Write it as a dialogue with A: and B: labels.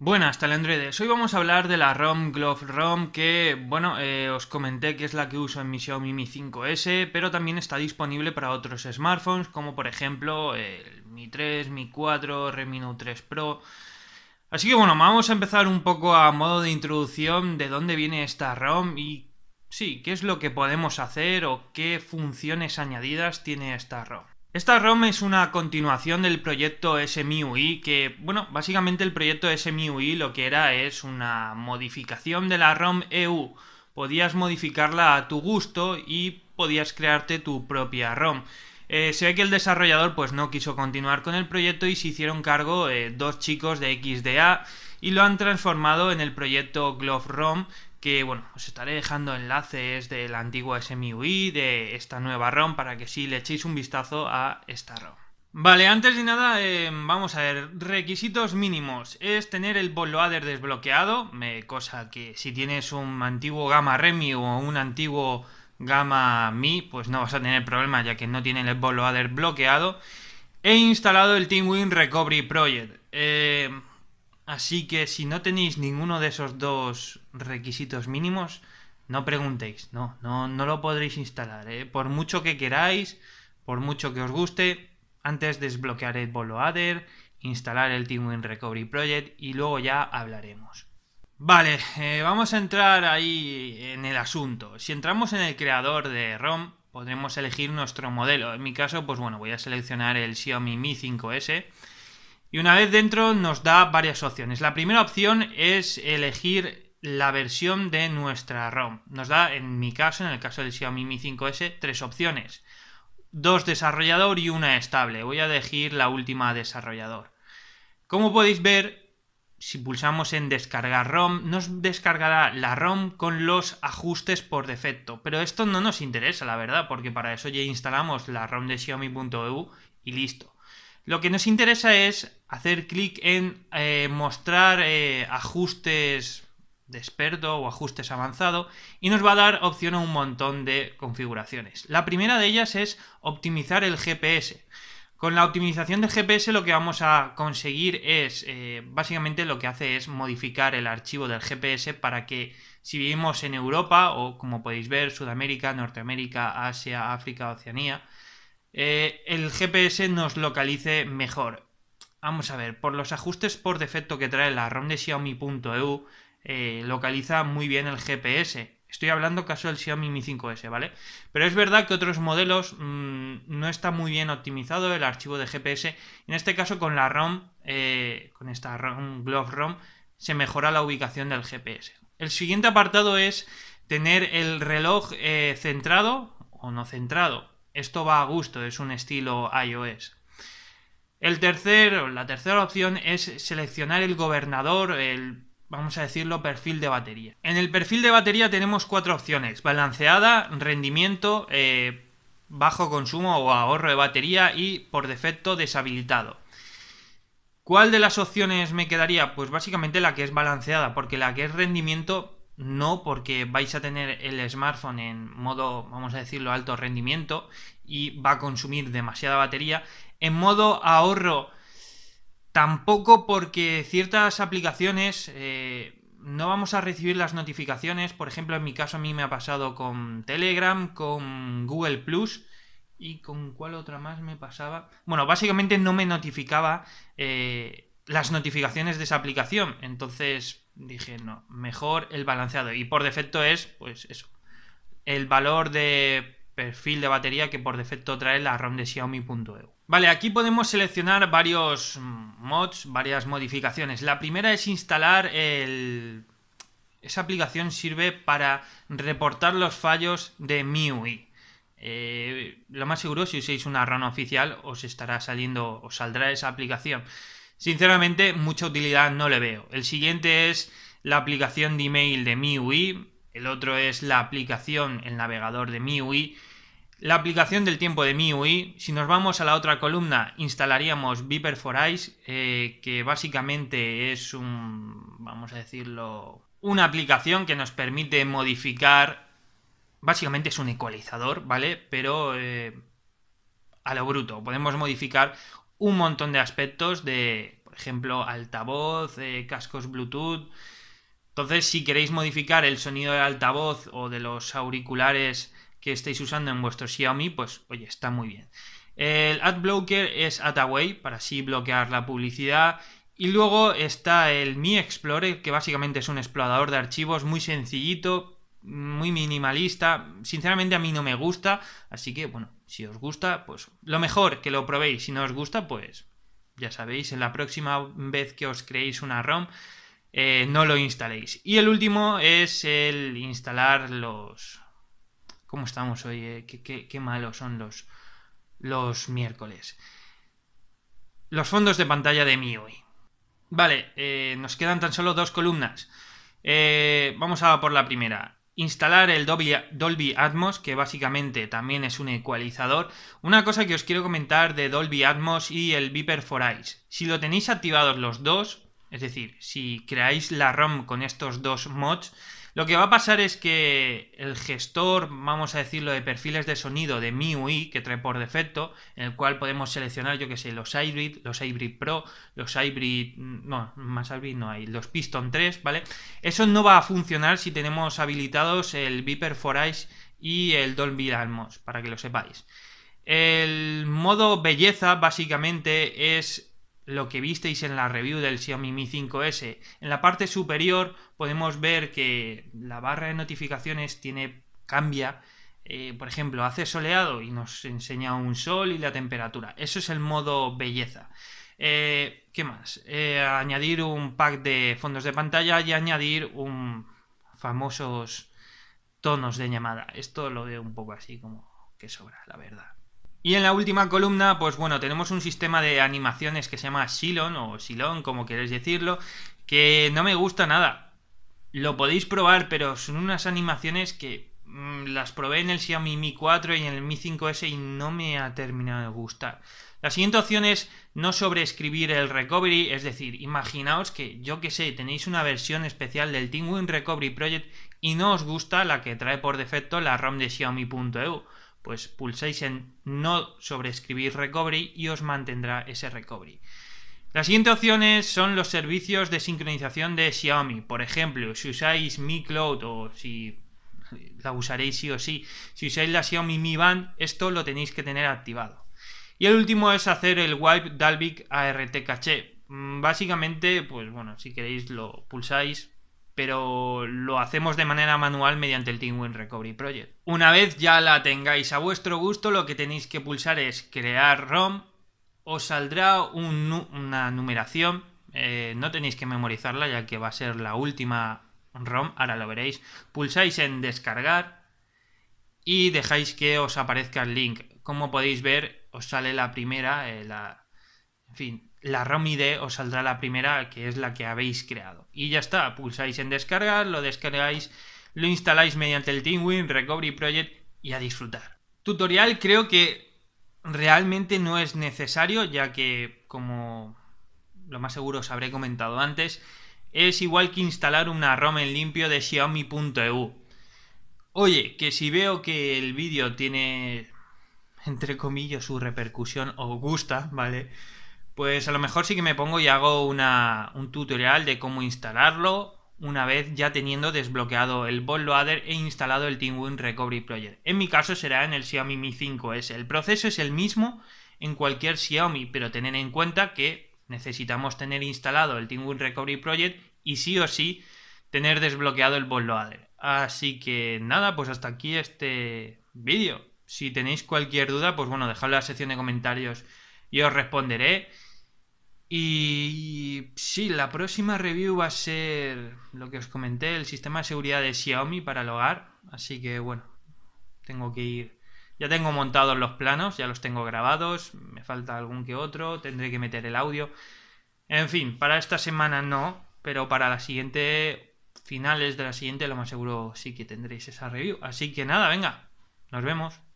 A: Buenas, Android, Hoy vamos a hablar de la ROM Glove ROM que, bueno, eh, os comenté que es la que uso en mi Xiaomi Mi 5S, pero también está disponible para otros smartphones como por ejemplo el Mi 3, Mi 4, Redmi Note 3 Pro. Así que bueno, vamos a empezar un poco a modo de introducción de dónde viene esta ROM y sí, qué es lo que podemos hacer o qué funciones añadidas tiene esta ROM. Esta ROM es una continuación del proyecto SMUI, que, bueno, básicamente el proyecto SMUI lo que era es una modificación de la ROM EU. Podías modificarla a tu gusto y podías crearte tu propia ROM. Eh, se ve que el desarrollador pues no quiso continuar con el proyecto y se hicieron cargo eh, dos chicos de XDA y lo han transformado en el proyecto Glove ROM que bueno, os estaré dejando enlaces de la antigua SMUI, de esta nueva ROM, para que si le echéis un vistazo a esta ROM. Vale, antes de nada, eh, vamos a ver, requisitos mínimos es tener el bootloader desbloqueado, eh, cosa que si tienes un antiguo Gamma Remi o un antiguo Gamma Mi, pues no vas a tener problema ya que no tienen el bootloader bloqueado. He instalado el TeamWin Recovery Project. Así que si no tenéis ninguno de esos dos requisitos mínimos, no preguntéis, no, no, lo podréis instalar. ¿eh? Por mucho que queráis, por mucho que os guste, antes desbloquear el Adder, instalar el Teamwin Recovery Project y luego ya hablaremos. Vale, eh, vamos a entrar ahí en el asunto. Si entramos en el creador de ROM, podremos elegir nuestro modelo. En mi caso, pues bueno, voy a seleccionar el Xiaomi Mi 5S y una vez dentro nos da varias opciones. La primera opción es elegir la versión de nuestra ROM. Nos da, en mi caso, en el caso del Xiaomi Mi 5S, tres opciones. Dos desarrollador y una estable. Voy a elegir la última desarrollador. Como podéis ver, si pulsamos en descargar ROM, nos descargará la ROM con los ajustes por defecto. Pero esto no nos interesa, la verdad, porque para eso ya instalamos la ROM de Xiaomi.eu y listo. Lo que nos interesa es hacer clic en eh, mostrar eh, ajustes de experto o ajustes avanzado y nos va a dar opción a un montón de configuraciones. La primera de ellas es optimizar el GPS. Con la optimización del GPS lo que vamos a conseguir es, eh, básicamente lo que hace es modificar el archivo del GPS para que si vivimos en Europa o como podéis ver Sudamérica, Norteamérica, Asia, África, Oceanía, eh, el GPS nos localice mejor. Vamos a ver, por los ajustes por defecto que trae la ROM de Xiaomi.eu, eh, localiza muy bien el GPS. Estoy hablando caso del Xiaomi Mi 5S, ¿vale? Pero es verdad que otros modelos mm, no está muy bien optimizado el archivo de GPS. En este caso con la ROM, eh, con esta ROM, Glove ROM, se mejora la ubicación del GPS. El siguiente apartado es tener el reloj centrado o no centrado. Esto va a gusto, es un estilo iOS. El tercero, la tercera opción es seleccionar el gobernador, el, vamos a decirlo, perfil de batería. En el perfil de batería tenemos cuatro opciones, balanceada, rendimiento, eh, bajo consumo o ahorro de batería y por defecto deshabilitado. ¿Cuál de las opciones me quedaría? Pues básicamente la que es balanceada, porque la que es rendimiento no, porque vais a tener el smartphone en modo, vamos a decirlo, alto rendimiento y va a consumir demasiada batería. En modo ahorro, tampoco porque ciertas aplicaciones eh, no vamos a recibir las notificaciones. Por ejemplo, en mi caso a mí me ha pasado con Telegram, con Google Plus y con cuál otra más me pasaba. Bueno, básicamente no me notificaba eh, las notificaciones de esa aplicación. Entonces dije, no, mejor el balanceado. Y por defecto es, pues eso, el valor de perfil de batería que por defecto trae la ROM de Xiaomi.eu. Vale, aquí podemos seleccionar varios mods, varias modificaciones. La primera es instalar el... Esa aplicación sirve para reportar los fallos de MIUI. Eh, lo más seguro, si uséis una ROM oficial, os estará saliendo, os saldrá esa aplicación. Sinceramente, mucha utilidad no le veo. El siguiente es la aplicación de email de MIUI. El otro es la aplicación, el navegador de MIUI. La aplicación del tiempo de MIUI. Si nos vamos a la otra columna, instalaríamos Viper for Eyes, eh, que básicamente es un, vamos a decirlo, una aplicación que nos permite modificar. Básicamente es un ecualizador, ¿vale? Pero eh, a lo bruto. Podemos modificar un montón de aspectos de, por ejemplo, altavoz, eh, cascos Bluetooth. Entonces, si queréis modificar el sonido de altavoz o de los auriculares que estéis usando en vuestro Xiaomi, pues oye, está muy bien. El adblocker es Ataway para así bloquear la publicidad. Y luego está el Mi Explorer, que básicamente es un explorador de archivos muy sencillito, muy minimalista. Sinceramente a mí no me gusta, así que bueno, si os gusta, pues lo mejor que lo probéis. Si no os gusta, pues ya sabéis, en la próxima vez que os creéis una ROM, eh, no lo instaléis. Y el último es el instalar los... ¿Cómo estamos hoy? Eh? qué, malos son los, los miércoles. Los fondos de pantalla de MIUI. Vale, eh, nos quedan tan solo dos columnas. vamos a por la primera instalar el Dolby, Atmos, que básicamente también es un ecualizador. Una cosa que os quiero comentar de Dolby Atmos y el Viper for Eyes. Si lo tenéis activados los dos, es decir, si creáis la ROM con estos dos mods, lo que va a pasar es que el gestor, vamos a decirlo, de perfiles de sonido de MIUI que trae por defecto, en el cual podemos seleccionar, yo que sé, los Hybrid, los Hybrid Pro, los Hybrid, mm, no, más Hybrid no hay, los Piston 3, ¿vale? Eso no va a funcionar si tenemos habilitados el Viper for Eyes y el Dolby Atmos, para que lo sepáis. El modo belleza básicamente es lo que visteis en la review del Xiaomi Mi 5S. En la parte superior podemos ver que la barra de notificaciones tiene cambia. Eh, por ejemplo, hace soleado y nos enseña un sol y la temperatura. Eso es el modo belleza. Eh, ¿Qué más? Eh, añadir un pack de fondos de pantalla y añadir un famosos tonos de llamada. Esto lo veo un poco así como que sobra, la verdad. Y en la última columna, pues bueno, tenemos un sistema de animaciones que se llama Silon o Silon, como queréis decirlo, que no me gusta nada. Lo podéis probar, pero son unas animaciones que mm, las probé en el Xiaomi Mi 4 y en el Mi 5S y no me ha terminado de gustar. La siguiente opción es no sobreescribir el recovery, es decir, imaginaos que yo que sé, tenéis una versión especial del Teamwin Recovery Project y no os gusta la que trae por defecto la ROM de Xiaomi.eu pues pulsáis en no sobreescribir recovery y os mantendrá ese recovery. Las siguientes opciones son los servicios de sincronización de Xiaomi. Por ejemplo, si usáis Mi Cloud o si la usaréis sí o sí, si usáis la Xiaomi Mi Band, esto lo tenéis que tener activado. Y el último es hacer el wipe Dalvik ART Cache. Mm, básicamente, pues bueno, si queréis lo pulsáis, pero lo hacemos de manera manual mediante el Teamwin Recovery Project. Una vez ya la tengáis a vuestro gusto, lo que tenéis que pulsar es crear ROM, os saldrá una numeración, eh, no tenéis que memorizarla ya que va a ser la última ROM, ahora lo veréis. Pulsáis en descargar y dejáis que os aparezca el link. Como podéis ver, os sale la primera, eh, la... en fin, la ROM ID os saldrá la primera, que es la que habéis creado. Y ya está, pulsáis en descargar, lo descargáis, lo instaláis mediante el TeamWin, Recovery Project y a disfrutar. Tutorial creo que realmente no es necesario, ya que, como lo más seguro os habré comentado antes, es igual que instalar una ROM en limpio de Xiaomi.eu. Oye, que si veo que el vídeo tiene, entre comillas, su repercusión o gusta, ¿vale? Pues a lo mejor sí que me pongo y hago un tutorial de cómo instalarlo una vez ya teniendo desbloqueado el Loader e instalado el TeamWin Recovery Project. En mi caso será en el Xiaomi Mi 5S. El proceso es el mismo en cualquier Xiaomi, pero tened en cuenta que necesitamos tener instalado el TeamWin Recovery Project y sí o sí tener desbloqueado el bootloader. Así que nada, pues hasta aquí este vídeo. Si tenéis cualquier duda, pues bueno, dejadlo en la sección de comentarios y os responderé. Y, sí, la próxima review va a ser lo que os comenté, el sistema de seguridad de Xiaomi para el hogar. Así que bueno, tengo que ir. Ya tengo montados los planos, ya los tengo grabados, me falta algún que otro, tendré que meter el audio. En fin, para esta semana no, pero para la siguiente, finales de la siguiente, lo más seguro sí que tendréis esa review. Así que nada, venga, nos vemos.